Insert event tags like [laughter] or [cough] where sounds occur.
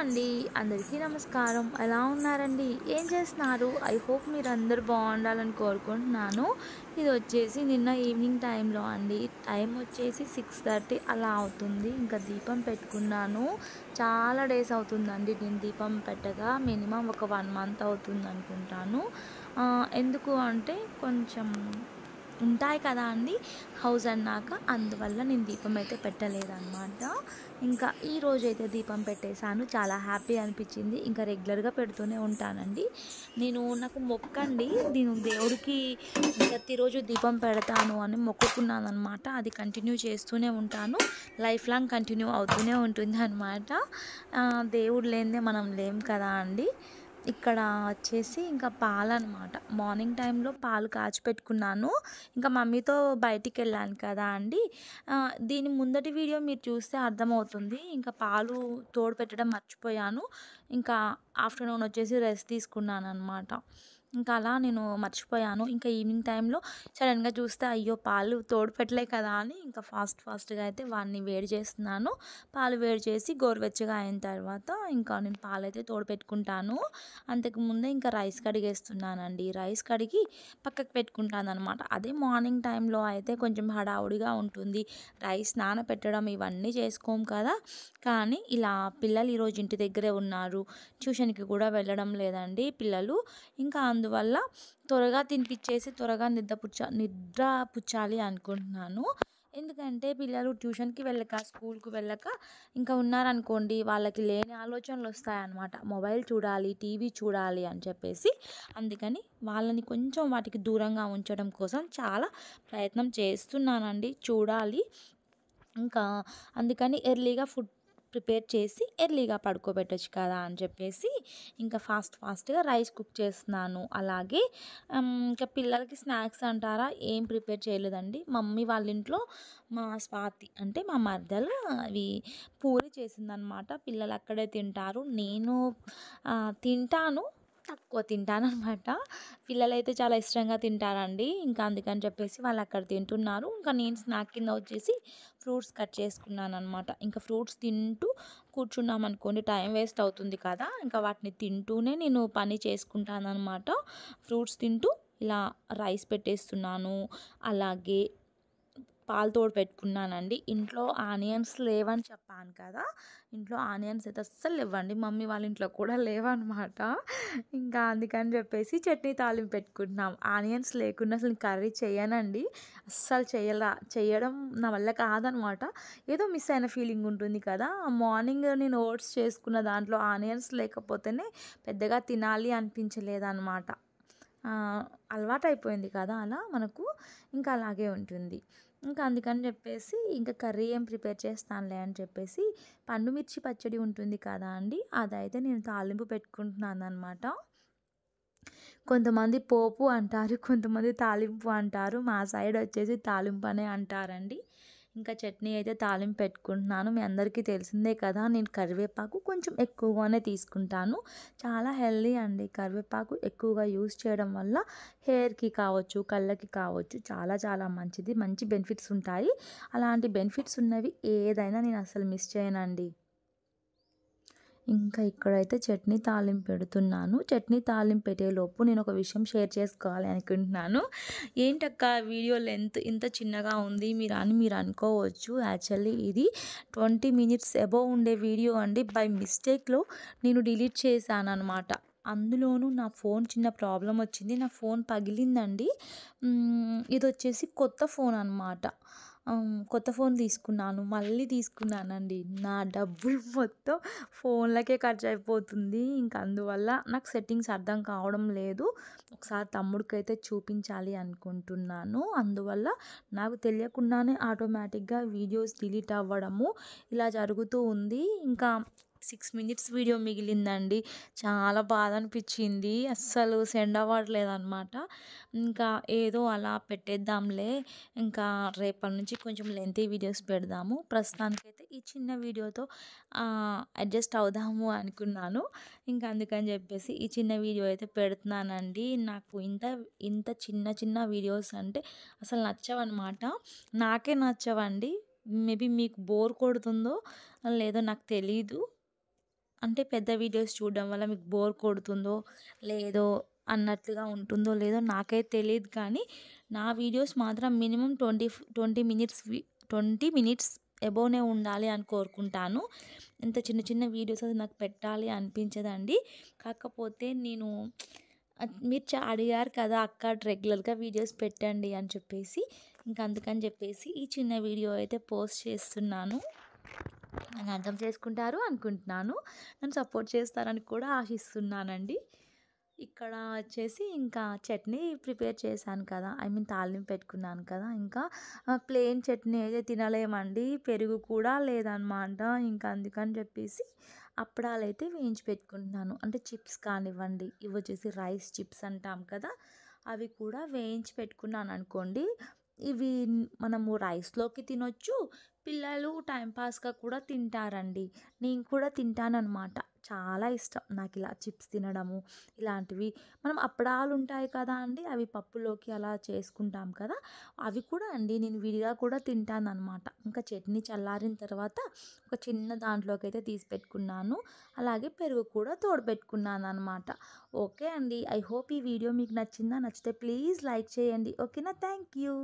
అండి అందరికీ నమస్కారం ఎలా ఉన్నారండి ఏం చేస్తున్నారు ఐ హోప్ మీరు అందరు బాగుండాలని కోరుకుంటున్నాను ఇది వచ్చేసి నిన్న ఈవినింగ్ టైంలో అండి టైం వచ్చేసి సిక్స్ థర్టీ అలా అవుతుంది ఇంకా దీపం పెట్టుకున్నాను చాలా డేస్ అవుతుందండి నేను దీపం పెట్టగా మినిమం ఒక వన్ మంత్ అవుతుంది అనుకుంటాను ఎందుకు అంటే కొంచెం ఉంటాయి కదా అండి హౌస్ అన్నాక అందువల్ల నేను దీపం అయితే పెట్టలేదన్నమాట ఇంకా ఈ రోజైతే దీపం పెట్టేశాను చాలా హ్యాపీ అనిపించింది ఇంకా రెగ్యులర్గా పెడుతూనే ఉంటానండి నేను నాకు మొక్కండి నేను దేవుడికి ప్రతిరోజు దీపం పెడతాను అని మొక్కుకున్నాను అనమాట అది కంటిన్యూ చేస్తూనే ఉంటాను లైఫ్ లాంగ్ కంటిన్యూ అవుతూనే ఉంటుంది అనమాట దేవుడు లేనిదే మనం లేం కదా అండి ఇక్కడ వచ్చేసి ఇంకా పాలు అనమాట మార్నింగ్ టైంలో పాలు కాచిపెట్టుకున్నాను ఇంకా మమ్మీతో బయటికి వెళ్ళాను కదా అండి దీని ముందటి వీడియో మీరు చూస్తే అర్థమవుతుంది ఇంకా పాలు తోడు పెట్టడం మర్చిపోయాను ఇంకా ఆఫ్టర్నూన్ వచ్చేసి రెస్ట్ తీసుకున్నాను అనమాట ఇంకా అలా నేను మర్చిపోయాను ఇంకా ఈవినింగ్ టైంలో సడన్గా చూస్తే అయ్యో పాలు తోడు పెట్టలే కదా అని ఇంకా ఫాస్ట్ ఫాస్ట్గా అయితే వాడిని వేడి చేస్తున్నాను పాలు వేడి చేసి గోరువెచ్చగా అయిన తర్వాత ఇంకా నేను పాలు అయితే తోడు పెట్టుకుంటాను అంతకుముందే ఇంకా రైస్ కడిగేస్తున్నానండి రైస్ కడిగి పక్కకు పెట్టుకుంటాను అనమాట అదే మార్నింగ్ టైంలో అయితే కొంచెం హడావుడిగా ఉంటుంది రైస్ పెట్టడం ఇవన్నీ చేసుకోం కదా కానీ ఇలా పిల్లలు ఈరోజు ఇంటి దగ్గరే ఉన్నారు ట్యూషన్కి కూడా వెళ్ళడం లేదండి పిల్లలు ఇంకా అందువల్ల త్వరగా తినిపించేసి త్వరగా నిద్రపుచ్చ నిద్ర పుచ్చాలి అనుకుంటున్నాను ఎందుకంటే పిల్లలు ట్యూషన్కి వెళ్ళక స్కూల్కి వెళ్ళక ఇంకా ఉన్నారనుకోండి వాళ్ళకి లేని ఆలోచనలు వస్తాయన్నమాట మొబైల్ చూడాలి టీవీ చూడాలి అని చెప్పేసి అందుకని వాళ్ళని కొంచెం వాటికి దూరంగా ఉంచడం కోసం చాలా ప్రయత్నం చేస్తున్నానండి చూడాలి ఇంకా అందుకని ఎర్లీగా ఫుడ్ ప్రిపేర్ చేసి ఎర్లీగా పడుకోబెట్టచ్చు కదా అని చెప్పేసి ఇంకా ఫాస్ట్ ఫాస్ట్గా రైస్ కుక్ చేస్తున్నాను అలాగే ఇంకా పిల్లలకి స్నాక్స్ అంటారా ఏం ప్రిపేర్ చేయలేదండి మమ్మీ వాళ్ళ ఇంట్లో మా స్వాతి అంటే మా మర్దలు అవి పూరి చేసిందనమాట పిల్లలు అక్కడే తింటారు నేను తింటాను తక్కువ తింటాను అనమాట పిల్లలైతే చాలా ఇష్టంగా తింటారండి ఇంకా అందుకని చెప్పేసి వాళ్ళు అక్కడ తింటున్నారు ఇంకా నేను స్నాక్ కింద వచ్చేసి ఫ్రూట్స్ కట్ చేసుకున్నాను అనమాట ఇంకా ఫ్రూట్స్ తింటూ కూర్చున్నాం అనుకోండి టైం వేస్ట్ అవుతుంది కదా ఇంకా వాటిని తింటూనే నేను పని చేసుకుంటాను అనమాట ఫ్రూట్స్ తింటూ ఇలా రైస్ పెట్టేస్తున్నాను అలాగే పాలు తోడు పెట్టుకున్నానండి ఇంట్లో ఆనియన్స్ లేవని చెప్పాను కదా ఇంట్లో ఆనియన్స్ అయితే అస్సలు లేవండి మమ్మీ వాళ్ళ ఇంట్లో కూడా లేవన్నమాట ఇంకా అందుకని చెప్పేసి చట్నీ తాలింపు పెట్టుకుంటున్నాం ఆనియన్స్ లేకుండా అసలు కర్రీ చేయనండి అస్సలు చేయలా చేయడం నా వల్ల కాదనమాట ఏదో మిస్ అయిన ఫీలింగ్ ఉంటుంది కదా మార్నింగ్ నేను ఓట్స్ చేసుకున్న దాంట్లో ఆనియన్స్ లేకపోతేనే పెద్దగా తినాలి అనిపించలేదన్నమాట అలవాటు అయిపోయింది కదా అలా మనకు ఇంకా అలాగే ఉంటుంది ఇంకా అందుకని చెప్పేసి ఇంకా కర్రీ ఏం ప్రిపేర్ చేస్తానులే అని చెప్పేసి పండుమిర్చి పచ్చడి ఉంటుంది కదా అండి అదైతే నేను తాలింపు పెట్టుకుంటున్నాను అనమాట కొంతమంది పోపు అంటారు కొంతమంది తాలింపు అంటారు మా సైడ్ వచ్చేసి తాలింపు అనే అంటారండి ఇంకా చట్నీ అయితే తాలింపు పెట్టుకుంటున్నాను మీ అందరికీ తెలిసిందే కదా నేను కరివేపాకు కొంచెం ఎక్కువగానే తీసుకుంటాను చాలా హెల్దీ అండి కరివేపాకు ఎక్కువగా యూస్ చేయడం వల్ల హెయిర్కి కావచ్చు కళ్ళకి కావచ్చు చాలా చాలా మంచిది మంచి బెనిఫిట్స్ ఉంటాయి అలాంటి బెనిఫిట్స్ ఉన్నవి ఏదైనా నేను అసలు మిస్ చేయనండి ఇంకా ఇక్కడైతే చట్నీ తాలింపు పెడుతున్నాను చట్నీ తాలింపు పెట్టేలోపు నేను ఒక విషయం షేర్ చేసుకోవాలి అనుకుంటున్నాను ఏంటక్క వీడియో లెంత్ ఇంత చిన్నగా ఉంది మీరు అని మీరు అనుకోవచ్చు యాక్చువల్లీ ఇది ట్వంటీ మినిట్స్ అబోవ్ ఉండే వీడియో అండి బై మిస్టేక్లో నేను డిలీట్ చేశాను అనమాట అందులోనూ నా ఫోన్ చిన్న ప్రాబ్లం వచ్చింది నా ఫోన్ పగిలిందండి ఇది వచ్చేసి కొత్త ఫోన్ అనమాట కొత్త ఫోన్ తీసుకున్నాను మళ్ళీ తీసుకున్నానండి నా డబ్బులు [laughs] మొత్తం ఫోన్లకే ఖర్చు అయిపోతుంది ఇంక అందువల్ల నాకు సెట్టింగ్స్ అర్థం కావడం లేదు ఒకసారి తమ్ముడికైతే చూపించాలి అనుకుంటున్నాను అందువల్ల నాకు తెలియకుండానే ఆటోమేటిక్గా వీడియోస్ డిలీట్ అవ్వడము ఇలా జరుగుతూ ఉంది ఇంకా సిక్స్ మినిట్స్ వీడియో మిగిలిందండి చాలా బాధ అనిపించింది అస్సలు సెండ్ అవ్వట్లేదనమాట ఇంకా ఏదో అలా పెట్టేద్దాంలే ఇంకా రేపటి నుంచి కొంచెం లెంతీ వీడియోస్ పెడదాము ప్రస్తుతానికైతే ఈ చిన్న వీడియోతో అడ్జస్ట్ అవుదాము అనుకున్నాను ఇంకా అందుకని చెప్పేసి ఈ చిన్న వీడియో అయితే పెడుతున్నానండి నాకు ఇంత ఇంత చిన్న చిన్న వీడియోస్ అంటే అసలు నచ్చవన్నమాట నాకే నచ్చవండి మేబీ మీకు బోర్ కొడుతుందో లేదో నాకు తెలీదు అంటే పెద్ద వీడియోస్ చూడడం వల్ల మీకు బోర్ కొడుతుందో లేదో అన్నట్లుగా ఉంటుందో లేదో నాకైతే తెలియదు కానీ నా వీడియోస్ మాత్రం minimum twenty twenty minutes twenty minutes ఎబోనే ఉండాలి అని కోరుకుంటాను ఇంత చిన్న చిన్న వీడియోస్ అది నాకు పెట్టాలి అనిపించదండి కాకపోతే నేను మీరు అడిగారు కదా అక్క రెగ్యులర్గా వీడియోస్ పెట్టండి అని చెప్పేసి ఇంకా అందుకని చెప్పేసి ఈ చిన్న వీడియో అయితే పోస్ట్ చేస్తున్నాను అని అర్థం చేసుకుంటారు అనుకుంటున్నాను నన్ను సపోర్ట్ చేస్తారని కూడా ఆశిస్తున్నానండి ఇక్కడ వచ్చేసి ఇంకా చట్నీ ప్రిపేర్ చేశాను కదా ఐ మీన్ తాలింపు పెట్టుకున్నాను కదా ఇంకా ప్లెయిన్ చట్నీ అయితే తినలేమండి పెరుగు కూడా లేదనమాట ఇంకా అందుకని చెప్పేసి అప్పడాలు అయితే వేయించి పెట్టుకుంటున్నాను అంటే చిప్స్ కానివ్వండి ఇవి వచ్చేసి రైస్ చిప్స్ అంటాం కదా అవి కూడా వేయించి పెట్టుకున్నాను అనుకోండి ఇవి మనము రైస్లోకి తినొచ్చు పిల్లలు టైంపాస్గా కూడా తింటారండి నేను కూడా అనమాట చాలా ఇష్టం నాకు ఇలా చిప్స్ తినడము ఇలాంటివి మనం అప్పడాలు ఉంటాయి కదా అండి అవి పప్పులోకి అలా చేసుకుంటాం కదా అవి కూడా అండి నేను విడిగా కూడా తింటాను అనమాట ఇంకా చట్నీ చల్లారిన తర్వాత ఒక చిన్న దాంట్లోకి అయితే తీసి పెట్టుకున్నాను అలాగే పెరుగు కూడా తోడబెట్టుకున్నాను అనమాట ఓకే అండి ఐ హోప్ ఈ వీడియో మీకు నచ్చిందా నచ్చితే ప్లీజ్ లైక్ చేయండి ఓకేనా థ్యాంక్ యూ